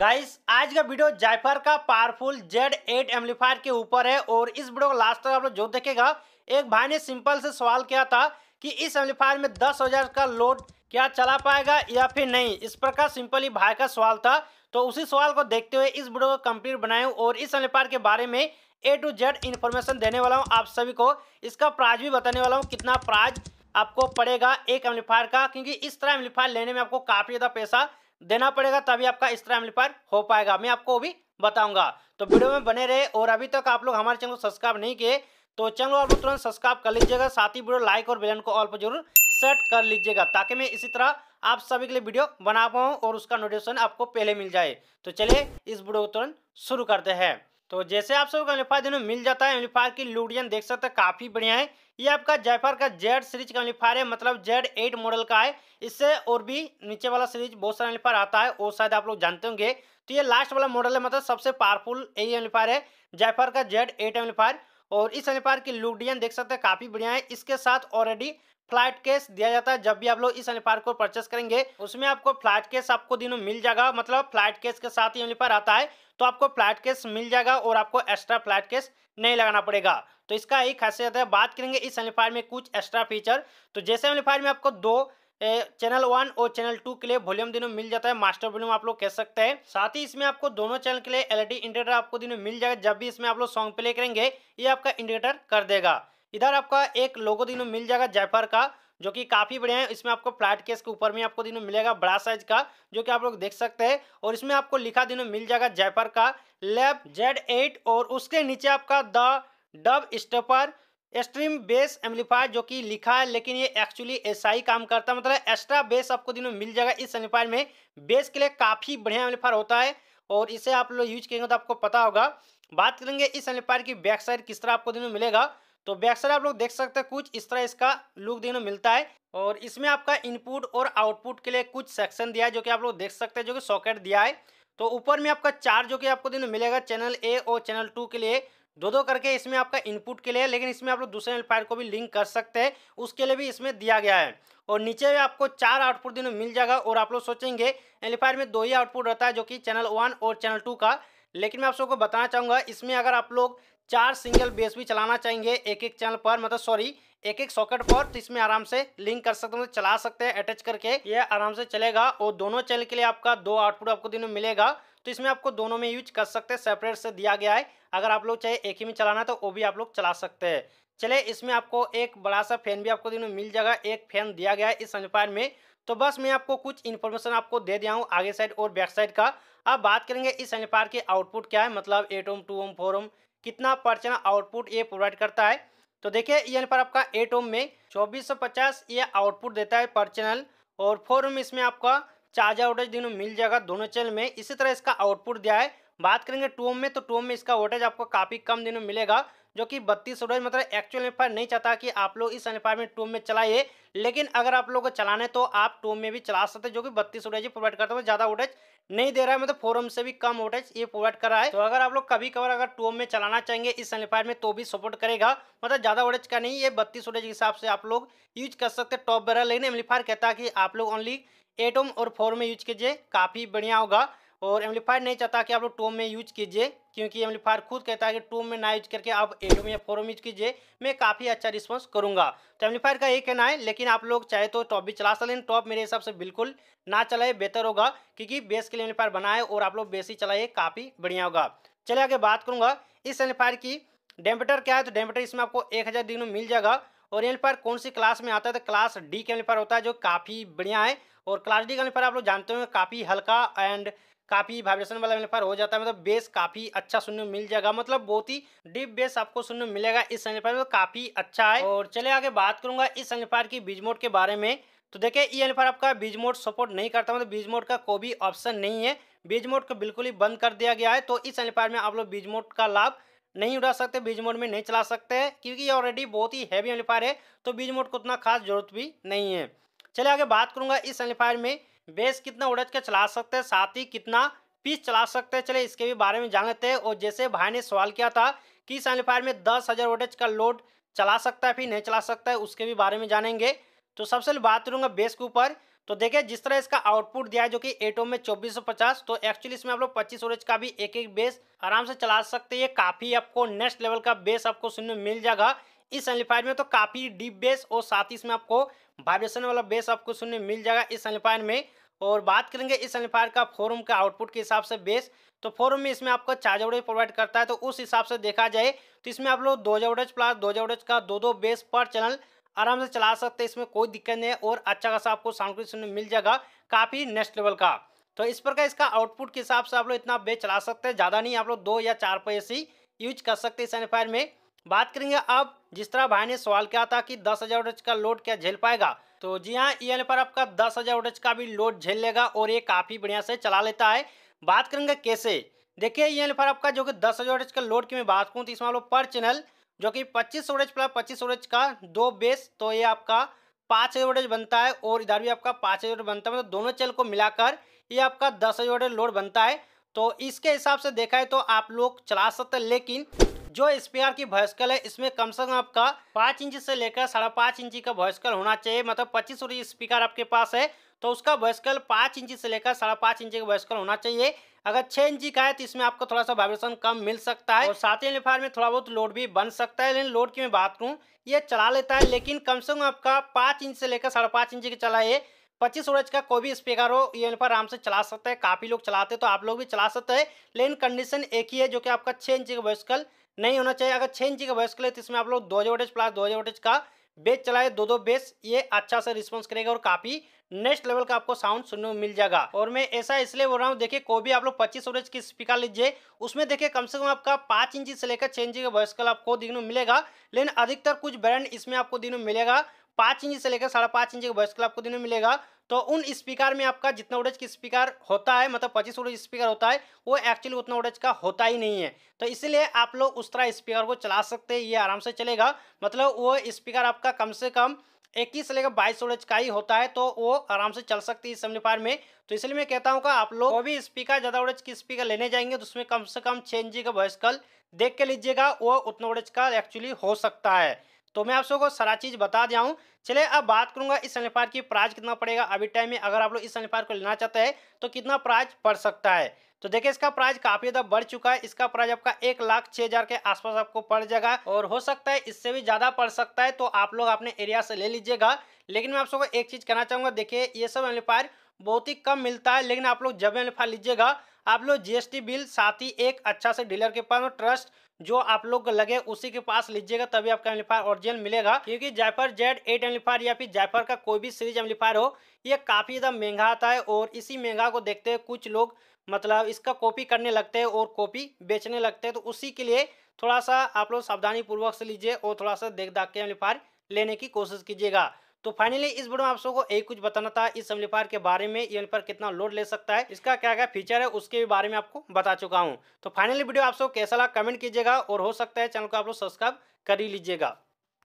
guys आज का video जायफर का पावरफुल जेड एट एम्पलीफायर के ऊपर है और इस वीडियो को लास्ट तक आप लोग जो देखेगा एक भाई ने सिंपल से सवाल किया था कि इस एम्पलीफायर में दस हजार का लोड क्या चला पाएगा या फिर नहीं इस प्रकार सिंपल ही भाई का सवाल था तो उसी सवाल को देखते हुए इस वीडियो को कम्प्लीट बनाए और इस एम्पलीफायर के बारे में ए टू जेड इन्फॉर्मेशन देने वाला हूँ आप सभी को इसका प्राइज भी बताने वाला हूँ कितना प्राइज आपको पड़ेगा एक एम्पलीफायर का क्योंकि इस तरह एम्पलीफायर लेने में आपको काफ़ी ज़्यादा पैसा देना पड़ेगा तभी आपका इस तरह एम्पलीफायर हो पाएगा मैं आपको भी बताऊंगा तो वीडियो में बने रहे और अभी तक आप लोग हमारे चैनल को सब्सक्राइब नहीं किए तो चैनल आप तुरंत सब्सक्राइब कर लीजिएगा साथ ही वीडियो लाइक और बेलन को ऑल पर जरूर सेट कर लीजिएगा ताकि मैं इसी तरह आप सभी के लिए वीडियो बना पाऊँ और उसका नोटिफिकेशन आपको पहले मिल जाए तो चलिए इस वीडियो को तुरंत शुरू करते हैं तो जैसे आप सबको एम्पलीफायर दोनों मिल जाता है एम्पलीफायर की लूडियन देख सकते हैं काफ़ी बढ़िया है ये आपका जयफर का जेड सीरीज का एम्पलीफायर है मतलब जेड एट मॉडल का है इससे और भी नीचे वाला सीरीज बहुत सारा एम्पलीफायर आता है वो शायद आप लोग जानते होंगे तो ये लास्ट वाला मॉडल है मतलब सबसे पावरफुल यही एम्पलीफायर है जयफर का जेड एट एम्पलीफायर और इस अनिपार की लुक डिजाइन देख सकते हैं काफी बढ़िया है इसके साथ ऑलरेडी फ्लाइट केस दिया जाता है जब भी आप लोग इस अनिपार को परचेस करेंगे उसमें आपको फ्लाइट केस आपको दिनों मिल जाएगा मतलब फ्लाइट केस के साथ ही अनिपार आता है तो आपको फ्लाइट केस मिल जाएगा और आपको एक्स्ट्रा फ्लाइट केस नहीं लगाना पड़ेगा तो इसका एक खासियत है बात करेंगे इस अलीफायर में कुछ एक्स्ट्रा फीचर तो जैसे अलीफायर में आपको दो चैनल वन और चैनल टू के लिए वॉल्यूम दिनों मिल जाता है मास्टर वॉल्यूम आप लोग कह सकते हैं साथ ही इसमें आपको दोनों चैनल के लिए एलईडी इंडिकेटर e आपको दिनों मिल जाएगा जब भी इसमें आप लोग सॉन्ग प्ले करेंगे ये आपका इंडिकेटर कर देगा इधर आपका एक लोगो दिनों मिल जाएगा जयफर का जो कि काफ़ी बढ़िया है इसमें आपको फ्लैट केस के ऊपर में आपको दिनों मिलेगा बड़ा साइज का जो कि आप लोग देख सकते हैं और इसमें आपको लिखा दिनों मिल जाएगा जयपर का लेब जेड एट और उसके नीचे आपका the dub stepper extreme bass amplifier जो कि लिखा है लेकिन ये एक्चुअली ऐसा ही काम करता है मतलब एक्स्ट्रा बेस आपको दिनों मिल जाएगा इस एम्पलीफायर में बेस के लिए काफ़ी बढ़िया एम्पलीफायर होता है और इसे आप लोग यूज करेंगे तो आपको पता होगा बात करेंगे इस एम्पलीफायर की बैक साइड किस तरह आपको दिनों मिलेगा तो बैक साइड आप लोग देख सकते हैं कुछ इस तरह इसका लुक दिनों मिलता है और इसमें आपका इनपुट और आउटपुट के लिए कुछ सेक्शन दिया है जो कि आप लोग देख सकते हैं जो कि सॉकेट दिया है तो ऊपर में आपका चार जो कि आपको दिनों मिलेगा चैनल ए और चैनल टू के लिए दो दो करके इसमें आपका इनपुट के लिए लेकिन इसमें आप लोग दूसरे एम्पलीफायर को भी लिंक कर सकते हैं उसके लिए भी इसमें दिया गया है और नीचे आपको चार आउटपुट दिनों मिल जाएगा और आप लोग सोचेंगे एम्पलीफायर में दो ही आउटपुट रहता है जो कि चैनल वन और चैनल टू का लेकिन मैं आप सबको बताना चाहूँगा इसमें अगर आप लोग चार सिंगल बेस भी चलाना चाहेंगे एक एक चैनल पर मतलब सॉरी एक एक सॉकेट पर तो इसमें आराम से लिंक कर सकते हैं मतलब चला सकते हैं अटैच करके ये आराम से चलेगा और दोनों चैनल के लिए आपका दो आउटपुट आपको दिनों मिलेगा तो इसमें आपको दोनों में यूज कर सकते हैं सेपरेट से दिया गया है अगर आप लोग चाहे एक ही में चलाना तो वो भी आप लोग चला सकते हैं चले इसमें आपको एक बड़ा सा फैन भी आपको दोनों मिल जाएगा एक फैन दिया गया है इस अंपायर में तो बस मैं आपको कुछ इन्फॉर्मेशन आपको दे दिया हूँ आगे साइड और बैक साइड का अब बात करेंगे इस अंपायर के आउटपुट क्या है मतलब eight ohm two ohm four ohm कितना परचन आउटपुट ये प्रोवाइड करता है तो देखिए यहाँ पर आपका एट ओम में चौबीस सौ पचास ये आउटपुट देता है पर चैनल और फोर ओम इसमें आपका चार्जर वोटेज दिनों मिल जाएगा दोनों चैनल में इसी तरह इसका आउटपुट दिया है बात करेंगे टू में तो टू में इसका वोटेज आपको काफ़ी कम दिनों मिलेगा जो कि बत्तीस सौ मतलब एक्चुअल एम्पायर नहीं चाहता कि आप लोग इस एम्पायर में टूम में चलाइए लेकिन अगर आप लोग को चलाने तो आप टूम में भी चला सकते जो कि बत्तीस वोटेज प्रोवाइड करता है तो ज़्यादा वोटेज नहीं दे रहा है मतलब फोरम से भी कम वोटेज ये प्रोवाइड कर रहा है तो अगर आप लोग कभी कभार अगर टूम में चलाना चाहेंगे इस एम्पायर में तो भी सपोर्ट करेगा मतलब ज़्यादा वोटेज का नहीं ये बत्तीस वोटेज के हिसाब से आप लोग यूज कर सकते टॉप बैरल लेकिन एम्पायर कहता है कि आप लोग ओनली एटम और फोर में यूज कीजिए काफ़ी बढ़िया होगा और एम्पलीफायर नहीं चाहता कि आप लोग टोम में यूज कीजिए क्योंकि एम्पलीफायर खुद कहता है कि टोम में ना यूज करके आप एडोम या फोरम यूज कीजिए मैं काफ़ी अच्छा रिस्पॉन्स करूँगा तो एम्पलीफायर का यही कहना है लेकिन आप लोग चाहे तो टॉप भी चला सकते हैं टॉप मेरे हिसाब से बिल्कुल ना चलाए बेहतर होगा क्योंकि बेस के लिए एम्पलीफायर बनाए और आप लोग बेस ही चलाइए काफ़ी बढ़िया होगा चले आगे बात करूँगा इस एम्पलीफायर की डेम्पेटर क्या है तो डेम्पेटर इसमें आपको एक हज़ार दिन में मिल जाएगा और एम्पलीफायर कौन सी क्लास में आता है तो क्लास डी के एम्पलीफायर होता है जो काफ़ी बढ़िया है और क्लास डी का एम्पलीफायर आप लोग जानते होंगे काफ़ी हल्का एंड काफ़ी वाइब्रेशन वाला एम्पलीफायर हो जाता है मतलब बेस काफ़ी अच्छा सुनने मिल जाएगा मतलब बहुत ही डीप बेस आपको सुनने मिलेगा इस एम्पलीफायर मतलब काफ़ी अच्छा है और चले आगे बात करूंगा इस एम्पलीफायर की बीज मोड के बारे में तो देखिए ये एम्पलीफायर आपका बीज मोड सपोर्ट नहीं करता मतलब बीज मोड का कोई भी ऑप्शन नहीं है बीज मोड को बिल्कुल ही बंद कर दिया गया है तो इस एम्पलीफायर में आप लोग बीज मोड का लाभ नहीं उठा सकते बीज मोड में नहीं चला सकते हैं क्योंकि ये ऑलरेडी बहुत ही हैवी एम्पलीफायर है तो बीज मोड को उतना खास जरूरत भी नहीं है चले आगे बात करूंगा इस एम्पलीफायर में बेस कितना उड़ज के चला सकते हैं साथ ही कितना पीस चला सकते हैं चले इसके भी बारे में लेते हैं और जैसे भाई ने सवाल किया था कि इस में दस हज़ार वोटेज का लोड चला सकता है फिर नहीं चला सकता है उसके भी बारे में जानेंगे तो सबसे पहले बात करूँगा बेस के ऊपर तो देखिए जिस तरह इसका आउटपुट दिया है जो कि एटो में चौबीस सौ पचास तो एक्चुअली इसमें आप लोग पच्चीस वोटेज का भी एक एक बेस आराम से चला सकते हैं काफ़ी आपको नेक्स्ट लेवल का बेस आपको सुनने मिल जाएगा इस सैनिफायर में तो काफ़ी डीप बेस और साथ ही इसमें आपको वाइब्रेशन वाला बेस आपको सुनने मिल जाएगा इस सैनिफायर में और बात करेंगे इस एम्पलीफायर का फोरम का आउटपुट के हिसाब से बेस तो फोरम में इसमें आपको चार आउटेज प्रोवाइड करता है तो उस हिसाब से देखा जाए तो इसमें आप लोग दो आउटेज प्लस दो जवरेज का दो दो बेस पर चैनल आराम से चला सकते हैं इसमें कोई दिक्कत नहीं है और अच्छा खासा आपको साउंड सुनने मिल जाएगा काफ़ी नेक्स्ट लेवल का तो इस प्रकार इसका आउटपुट के हिसाब से आप लोग इतना बेस चला सकते हैं ज़्यादा नहीं आप लोग दो या चार पे ऐसी यूज कर सकते हैं इस एम्पलीफायर में बात करेंगे अब जिस तरह भाई ने सवाल किया था कि दस हज़ार का लोड क्या झेल पाएगा तो जी हाँ ई e पर आपका दस हज़ार का भी लोड झेल लेगा और ये काफ़ी बढ़िया से चला लेता है बात करेंगे कैसे देखिए ई e पर आपका जो कि दस हज़ार का लोड की मैं बात करूँ तो इसमें लोग पर चैनल जो कि पच्चीस वोल्टेज प्लस पच्चीस वोल्टेज का दो बेस तो ये आपका पाँच हज़ार बनता है और इधर भी आपका पाँच हज़ार बनता है मतलब दोनों चैनल को मिलाकर ये आपका दस हज़ार लोड बनता है तो इसके हिसाब से देखा है तो आप लोग चला सकते हैं लेकिन जो स्पीकर की भॉयस्कल है इसमें कम से कम आपका पाँच इंच से लेकर साढ़े पाँच इंची का भॉयस्कल होना चाहिए मतलब पच्चीस स्पीकर आपके पास है तो उसका वॉइसकल पाँच इंची से लेकर साढ़े पाँच इंची का वॉइसकल होना चाहिए अगर छः इंची का है तो इसमें आपको थोड़ा सा वाइब्रेशन कम मिल सकता है और साथ ही एम्पलीफायर में थोड़ा बहुत लोड भी बन सकता है लेकिन लोड की मैं बात करूँ ये चला लेता है लेकिन कम से कम आपका पाँच इंच से लेकर साढ़े पाँच इंची का चला है पच्चीस ओरेज का कोई भी स्पीकर हो ये पर आराम से चला सकते हैं काफ़ी लोग चलाते हैं तो आप लोग भी चला सकते हैं लेकिन कंडीशन एक ही है जो कि आपका छः इंच का वॉइसकल नहीं होना चाहिए अगर छः इंची का बेस के लिए तो इसमें आप लोग दो हज़ार वोटेज प्लस दो हज़ार वोटेज का बेस चलाए दो दो बेस ये अच्छा सा रिस्पॉन्स करेगा और काफ़ी नेक्स्ट लेवल का आपको साउंड सुनने में मिल जाएगा और मैं ऐसा इसलिए बोल रहा हूँ देखिए कोई भी आप लोग पच्चीस ओरेज की स्पीकर लीजिए उसमें देखिए कम से कम आपका पांच इंची से लेकर छह इंची का वॉइस कल आपको दिनों मिलेगा लेकिन अधिकतर कुछ ब्रांड इसमें आपको दिनों मिलेगा पाँच इंच से लेकर साढ़े पाँच इंच का वॉइस कॉल आपको दिन में मिलेगा तो उन स्पीकर में आपका जितना ओडेज की स्पीकर होता है मतलब पच्चीस ओडेज स्पीकर होता है वो एक्चुअली उतना ओडेज का होता ही नहीं है तो इसलिए आप लोग उस तरह स्पीकर को चला सकते हैं ये आराम से चलेगा मतलब वो स्पीकर आपका कम से कम इक्कीस से लेकर बाईस ओडेज का ही होता है तो वो आराम से चल सकती है इस एम्पलीफायर में तो इसलिए मैं कहता हूँ कि आप लोग भी स्पीकर ज़्यादा ओडेज की स्पीकर लेने जाएंगे तो उसमें कम से कम छः इंची का वॉइस कल देख के लीजिएगा वो उतना ओडेज का एक्चुअली हो सकता है तो मैं आप सबको सारा चीज़ बता दिया हूँ चले अब बात करूंगा इस सनपार की प्राइज कितना पड़ेगा अभी टाइम में अगर आप लोग इस सनपार को लेना चाहते हैं तो कितना प्राइज पड़ सकता है तो देखिए इसका प्राइस काफी ज्यादा बढ़ चुका है इसका प्राइस आपका एक लाख छह हजार के आसपास आपको पड़ जाएगा और हो सकता है इससे भी ज्यादा पड़ सकता है तो आप लोग अपने एरिया से ले लीजिएगा लेकिन मैं आप सबको एक चीज कहना चाहूंगा देखिए ये सब एम्पलीफायर बहुत ही कम मिलता है लेकिन आप लोग जब एम्पलीफायर लीजिएगा आप लोग जीएसटी बिल साथ ही एक अच्छा से डीलर के पास ट्रस्ट जो आप लोग को लगे उसी के पास लीजिएगा तभी आपका एम्पलीफायर ओरिजिनल मिलेगा क्योंकि जयपर जेड एट एम्पलीफायर या फिर जयपर का कोई भी सीरीज एम्पलीफायर हो ये काफ़ी ज़्यादा महंगा आता है और इसी महंगा को देखते हुए कुछ लोग मतलब इसका कॉपी करने लगते हैं और कॉपी बेचने लगते हैं तो उसी के लिए थोड़ा सा आप लोग सावधानी पूर्वक से लीजिए और थोड़ा सा देख दाख के एम्पलीफायर लेने की कोशिश कीजिएगा तो फाइनली इस वीडियो में आप सबको यही कुछ बताना था इस एम्पलीफायर के बारे में ये पर कितना लोड ले सकता है इसका क्या क्या फीचर है उसके भी बारे में आपको बता चुका हूँ तो फाइनली वीडियो आप सबको कैसा लगा कमेंट कीजिएगा और हो सकता है चैनल को आप लोग सब्सक्राइब कर ही लीजिएगा